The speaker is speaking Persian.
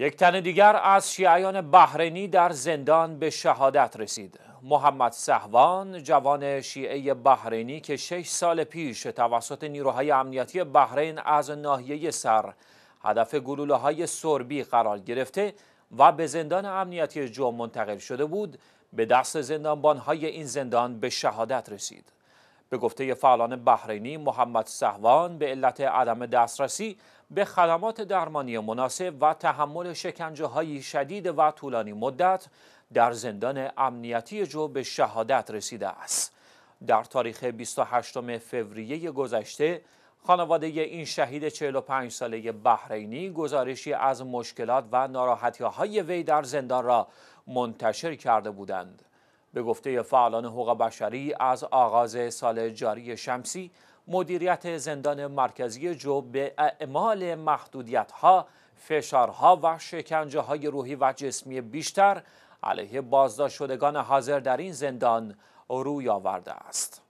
یک تن دیگر از شیعیان بحرینی در زندان به شهادت رسید. محمد سهوان جوان شیعه بحرینی که شش سال پیش توسط نیروهای امنیتی بحرین از ناحیه سر هدف گلوله های سربی قرار گرفته و به زندان امنیتی جو منتقل شده بود به دست زندانبان های این زندان به شهادت رسید. به گفته فعالان بحرینی محمد سهوان به علت عدم دسترسی به خدمات درمانی مناسب و تحمل شکنجه های شدید و طولانی مدت در زندان امنیتی جو به شهادت رسیده است. در تاریخ 28 فوریه گذشته خانواده این شهید 45 ساله بحرینی گزارشی از مشکلات و ناراحتی های وی در زندان را منتشر کرده بودند. به گفته فعالان حقوق بشری از آغاز سال جاری شمسی مدیریت زندان مرکزی جو به اعمال محدودیت فشارها و شکنجه‌های روحی و جسمی بیشتر علیه بازداشت شدگان حاضر در این زندان روی آورده است.